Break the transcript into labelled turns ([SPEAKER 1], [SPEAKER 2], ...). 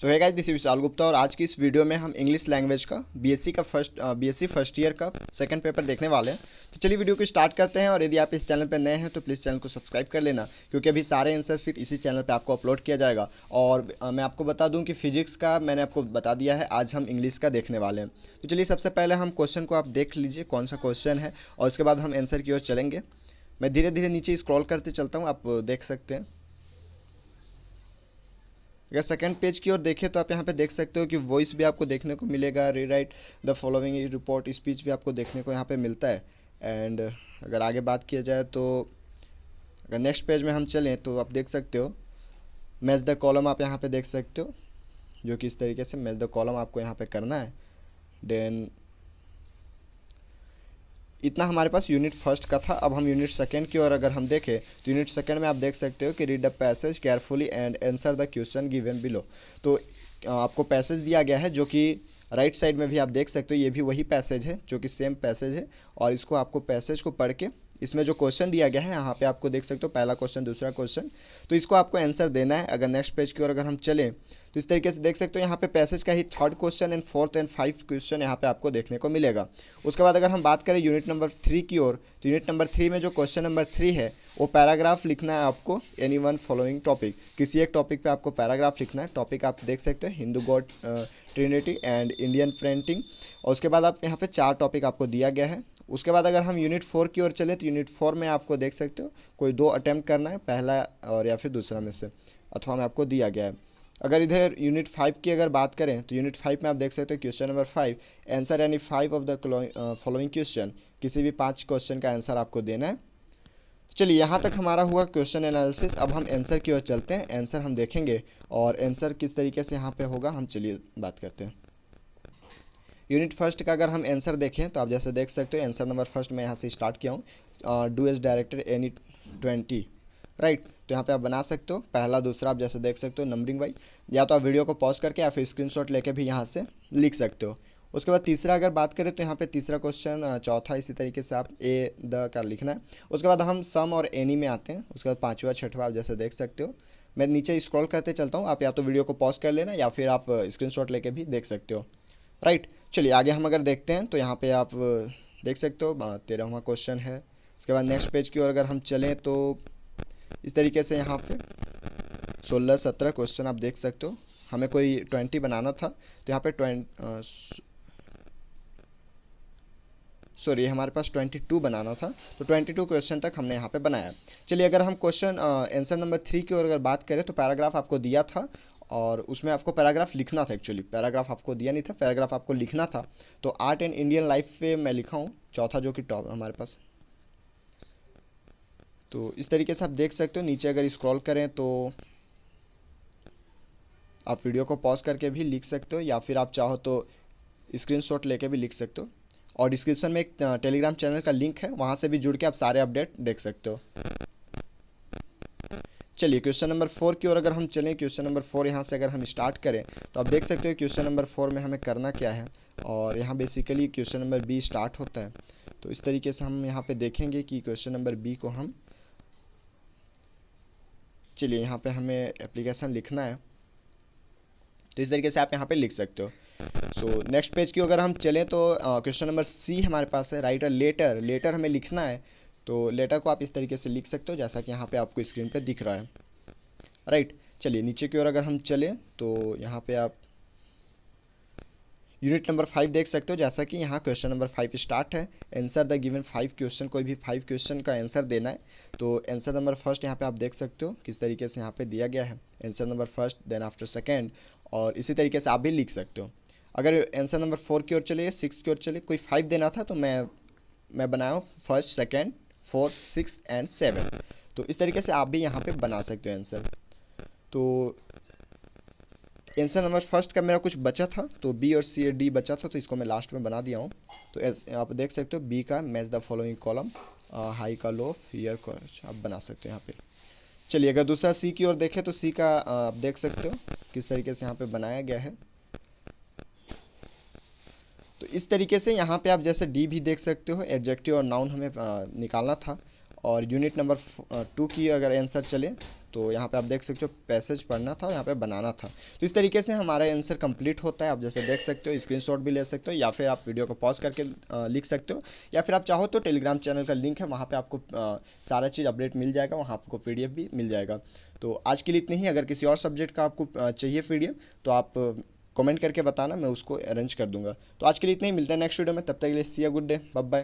[SPEAKER 1] so hi guys this is Vishal Gupta और आज की इस वीडियो में हम इंग्लिश लैंग्वेज का बीएससी का फर्स्ट बीएससी फर्स्ट ईयर का सेकंड पेपर देखने वाले हैं तो चलिए वीडियो को स्टार्ट करते हैं और यदि आप इस चैनल पर नए हैं तो प्लीज़ चैनल को सब्सक्राइब कर लेना क्योंकि अभी सारे आंसर सीट इसी चैनल पर आपको अपलोड किया जाएगा और uh, मैं आपको बता दूँ कि फिजिक्स का मैंने आपको बता दिया है आज हम इंग्लिश का देखने वाले हैं तो चलिए सबसे पहले हम क्वेश्चन को आप देख लीजिए कौन सा क्वेश्चन है और उसके बाद हम आंसर की ओर चलेंगे मैं धीरे धीरे नीचे स्क्रॉल करते चलता हूँ आप देख सकते हैं अगर सेकंड पेज की ओर देखें तो आप यहाँ पे देख सकते हो कि वॉइस भी आपको देखने को मिलेगा rewrite the following report speech भी आपको देखने को यहाँ पे मिलता है एंड अगर आगे बात किया जाए तो अगर नेक्स्ट पेज में हम चलें तो आप देख सकते हो मैच द कॉलम आप यहाँ पर देख सकते हो जो कि इस तरीके से मैच द कॉलम आपको यहाँ पर करना है देन इतना हमारे पास यूनिट फर्स्ट का था अब हम यूनिट सेकेंड की ओर अगर हम देखें तो यूनिट सेकेंड में आप देख सकते हो कि read the passage carefully and answer the question given below तो आपको पैसेज दिया गया है जो कि राइट साइड में भी आप देख सकते हो ये भी वही पैसेज है जो कि सेम पैसेज है और इसको आपको पैसेज को पढ़ के इसमें जो क्वेश्चन दिया गया है यहाँ पे आपको देख सकते हो पहला क्वेश्चन दूसरा क्वेश्चन तो इसको आपको आंसर देना है अगर नेक्स्ट पेज की ओर अगर हम चलें तो इस तरीके से देख सकते हो यहाँ पे पैसेज का ही third question and fourth and five question यहाँ पे आपको देखने को मिलेगा उसके बाद अगर हम बात करें यूनिट नंबर थ्री की ओर तो यूनिट नंबर थ्री में जो क्वेश्चन नंबर थ्री है वो पैराग्राफ लिखना है आपको एनी वन फॉलोइंग टॉपिक किसी एक टॉपिक पे आपको पैराग्राफ लिखना है टॉपिक आप देख सकते हो Hindu god trinity and Indian printing और उसके बाद आप यहाँ पे चार टॉपिक आपको दिया गया है उसके बाद अगर हम यूनिट फोर की ओर चले तो यूनिट फोर में आपको देख सकते हो कोई दो अटैम्प्ट करना है पहला और या फिर दूसरा में से अथवा में आपको दिया गया है अगर इधर यूनिट फाइव की अगर बात करें तो यूनिट फाइव में आप देख सकते हो क्वेश्चन नंबर फाइव आंसर यानी five of the following question किसी भी पांच क्वेश्चन का आंसर आपको देना है चलिए यहाँ तक हमारा हुआ क्वेश्चन एनालिसिस अब हम आंसर की ओर चलते हैं आंसर हम देखेंगे और आंसर किस तरीके से यहाँ पे होगा हम चलिए बात करते हैं यूनिट फर्स्ट का अगर हम आंसर देखें तो आप जैसे देख सकते हो आंसर नंबर फर्स्ट मैं यहाँ से स्टार्ट किया हूँ do as directed any twenty right तो यहाँ पे आप बना सकते हो पहला दूसरा आप जैसे देख सकते हो नंबरिंग वाइज या तो आप वीडियो को पॉज करके या फिर शॉट लेके भी यहाँ से लिख सकते हो उसके बाद तीसरा अगर बात करें तो यहाँ पे तीसरा क्वेश्चन चौथा इसी तरीके से आप ए द का लिखना है उसके बाद हम सम और एनी में आते हैं उसके बाद पाँचवा छठवा आप जैसे देख सकते हो मैं नीचे स्क्रॉल करते चलता हूँ आप या तो वीडियो को पॉज कर लेना या फिर आप स्क्रीनशॉट लेके भी देख सकते हो राइट चलिए आगे हम अगर देखते हैं तो यहाँ पे आप देख सकते हो तेरहवा क्वेश्चन है उसके बाद नेक्स्ट पेज की ओर अगर हम चलें तो इस तरीके से यहाँ पे सोलह सत्रह क्वेश्चन आप देख सकते हो हमें कोई ट्वेंटी बनाना था तो यहाँ पे ट्वेंट सॉरी हमारे पास ट्वेंटी टू बनाना था तो ट्वेंटी टू क्वेश्चन तक हमने यहाँ पे बनाया चलिए अगर हम क्वेश्चन आंसर नंबर थ्री की ओर अगर बात करें तो पैराग्राफ आपको दिया था और उसमें आपको पैराग्राफ लिखना था एक्चुअली पैराग्राफ आपको दिया नहीं था पैराग्राफ आपको लिखना था तो आर्ट एंड इंडियन लाइफ पे मैं लिखा हूँ चौथा जो कि टॉप हमारे पास तो इस तरीके से आप देख सकते हो नीचे अगर स्क्रॉल करें तो आप वीडियो को पॉज करके भी लिख सकते हो या फिर आप चाहो तो स्क्रीन शॉट भी लिख सकते हो और डिस्क्रिप्शन में एक टेलीग्राम चैनल का लिंक है वहाँ से भी जुड़ के आप सारे अपडेट देख सकते हो चलिए क्वेश्चन नंबर फोर की ओर अगर हम चलें क्वेश्चन नंबर फोर यहाँ से अगर हम स्टार्ट करें तो आप देख सकते हो क्वेश्चन नंबर फोर में हमें करना क्या है और यहाँ basically question number B start होता है तो इस तरीके से हम यहाँ पे देखेंगे कि क्वेश्चन नंबर बी को हम चलिए यहाँ पे हमें एप्लीकेशन लिखना है तो इस तरीके से आप यहाँ पे लिख सकते हो सो नेक्स्ट पेज की अगर हम चलें तो क्वेश्चन नंबर सी हमारे पास है राइटर लेटर लेटर हमें लिखना है तो लेटर को आप इस तरीके से लिख सकते हो जैसा कि यहाँ पे आपको स्क्रीन पे दिख रहा है राइट चलिए नीचे की ओर अगर हम चलें तो यहाँ पे आप यूनिट नंबर फाइव देख सकते हो जैसा कि यहाँ क्वेश्चन नंबर फाइव स्टार्ट है answer the given five question कोई भी फाइव क्वेश्चन का आंसर देना है तो आंसर नंबर फर्स्ट यहाँ पे आप देख सकते हो किस तरीके से यहाँ पे दिया गया है answer number first then after second और इसी तरीके से आप भी लिख सकते हो अगर आंसर नंबर फोर की ओर चले सिक्स की ओर चले कोई फाइव देना था तो मैं मैं बनाया हूँ first second fourth six and seven तो इस तरीके से आप भी यहाँ पे बना सकते हो आंसर तो आंसर नंबर फर्स्ट का मेरा कुछ बचा था तो बी और सी डी बचा था तो इसको मैं लास्ट में बना दिया हूँ तो आप देख सकते हो बी का match the following column high का लो फीयर का आप बना सकते हो यहाँ पे चलिए अगर दूसरा सी की ओर देखें तो सी का uh, आप देख सकते हो किस तरीके से यहाँ पे बनाया गया है इस तरीके से यहाँ पे आप जैसे डी भी देख सकते हो एडजेक्टिव और नाउन हमें निकालना था और यूनिट नंबर टू की अगर आंसर चले तो यहाँ पे आप देख सकते हो पैसेज पढ़ना था और यहाँ पे बनाना था तो इस तरीके से हमारा आंसर कंप्लीट होता है आप जैसे देख सकते हो स्क्रीनशॉट भी ले सकते हो या फिर आप वीडियो को पॉज करके लिख सकते हो या फिर आप चाहो तो टेलीग्राम चैनल का लिंक है वहाँ पर आपको सारा चीज़ अपडेट मिल जाएगा वहाँ आपको पी भी मिल जाएगा तो आज के लिए इतनी ही अगर किसी और सब्जेक्ट का आपको चाहिए पी तो आप कमेंट करके बताना मैं उसको अरेंज कर दूंगा तो आज के लिए इतना ही मिलता है नेक्स्ट वीडियो में तब तक के लिए see a good day bye